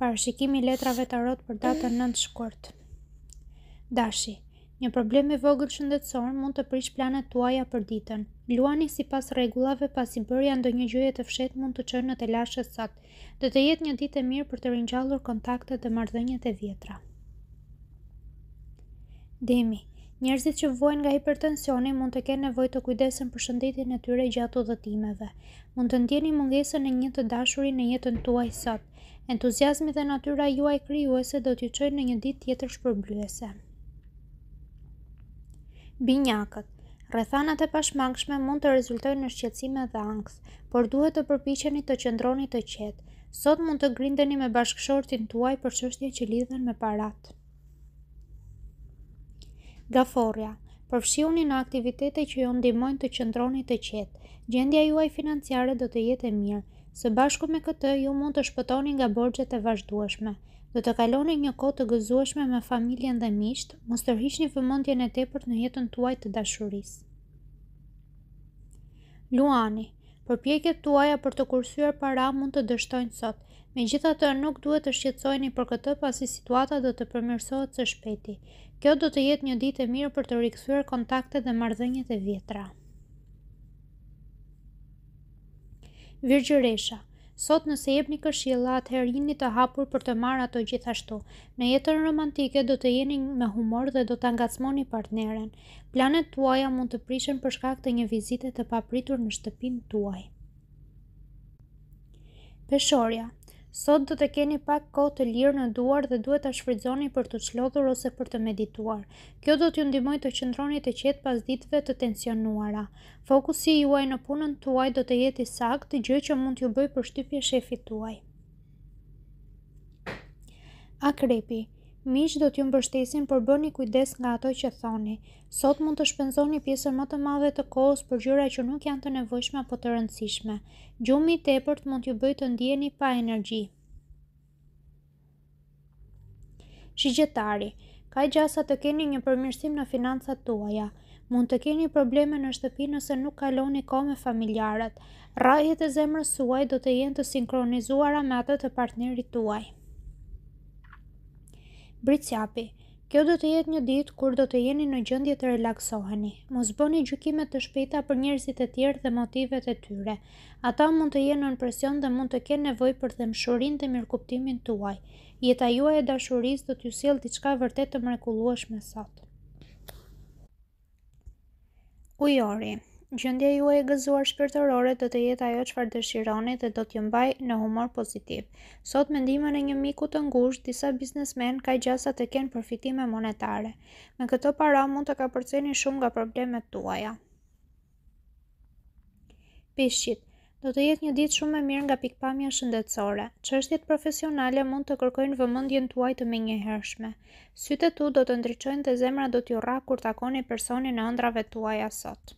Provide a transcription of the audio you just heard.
Parashikimi letrave të për datën nëndë shkurt. Dashi, një problem i vogël shëndetësor mund të prish planet tuaja për ditën. Luani si pas regulave pas i bërja ndo një gjyje të fshet mund të qërë në të lashët sot, dhe të jetë një ditë e mirë për të rinjallur kontakte dhe mardhënjët e vjetra. Demi, njerëzit që vojnë nga hipertensioni mund të kenë nevoj të kujdesen për shëndetin e tyre gjatë u Mund të ndjeni mungesën e një të dashurin në jetën tuaj sot, Entuziasmi dhe natyra juaj krijuese do t'ju çojë në një ditë tjetër shpërblyese. Binjakët Rrethanat e pashmangshme mund të rezultojnë në shqetësime dhe ankth, por duhet të përpiqeni të qëndroni të qetë. Sot mund të grindeni me bashkëshortin tuaj për çështje që lidhen me parat. Gaforia, përfshihuni në aktivitete që ju ndihmojnë të qëndroni të qetë. Gjendja juaj financiare do të jetë e mirë. Së bashku me këtë, ju mund të shpëtoni nga borgjet e vazhdueshme. Do të kaloni një kohë të gëzueshme me familjen dhe miqt, mos tërhiqni vëmendjen e tepërt në jetën tuaj të dashurisë. Luani, përpjekjet tuaja për të kursyer para mund të dështojnë sot. Megjithatë, nuk duhet të shqetësoheni për këtë pasi situata do të përmirësohet së shpejti. Kjo do të jetë një ditë e mirë për të rikthyer kontaktet dhe marrëdhëniet e vjetra. Virgjëresha, sot nëse jep një këshilla atë herini të hapur për të marrë ato gjithashtu. Në jetën romantike do të jeni me humor dhe do të angacmoni partneren. Planet tuaja mund të prishen për shkak të një vizite të papritur në shtëpin tuaj. Peshorja, Sot do të keni pak kohë të lirë në duar dhe duhet ta shfrytëzoni për të çlodhur ose për të medituar. Kjo do t'ju ndihmojë të qëndroni të qetë pas ditëve të tensionuara. Fokusi juaj në punën tuaj do të jetë i saktë, gjë që mund t'ju bëjë përshtypje shefit tuaj. Akrepi, Miç do t'ju mbështesin, por bëni kujdes nga ato që thoni. Sot mund të shpenzoni pjesën më të madhe të kohës për gjëra që nuk janë të nevojshme apo të rëndësishme. Gjumi i tepërt mund t'ju bëjë të ndiheni pa energji. Shigjetari: Ka gjasa të keni një përmirësim në financat tuaja. Mund të keni probleme në shtëpi nëse nuk kaloni kohë me familjarët. Rajet e zemrës suaj do të jenë të sinkronizuara me atët të partnerit tuaj. Bricjapi kjo do të jetë një ditë kur do të jeni në gjëndje të relaksoheni. Mos bëni gjukimet të shpita për njerëzit e tjerë dhe motivet e tyre. Ata mund të jenë në presion dhe mund të kenë nevoj për dhemshurin dhe mirëkuptimin tuaj. Jeta juaj e dashuris do t'ju sjellë diçka vërtet të mrekullueshme sot. Ujori gjëndja juaj e gëzuar shpirtërore të të jetë ajo që farë dëshironi dhe do t'jë mbaj në humor pozitiv. Sot me ndime e një miku të ngush, disa biznesmen ka i gjasa të kenë përfitime monetare. Me këto para mund të ka përceni shumë nga problemet tuaja. Pishqit Do të jetë një ditë shumë e mirë nga pikpamja shëndetësore. Çështjet profesionale mund të kërkojnë vëmendjen tuaj të menjëhershme. Sytë tu do të ndriçojnë dhe zemra do t'ju rrah kur takoni personin e ëndrave tuaja sot.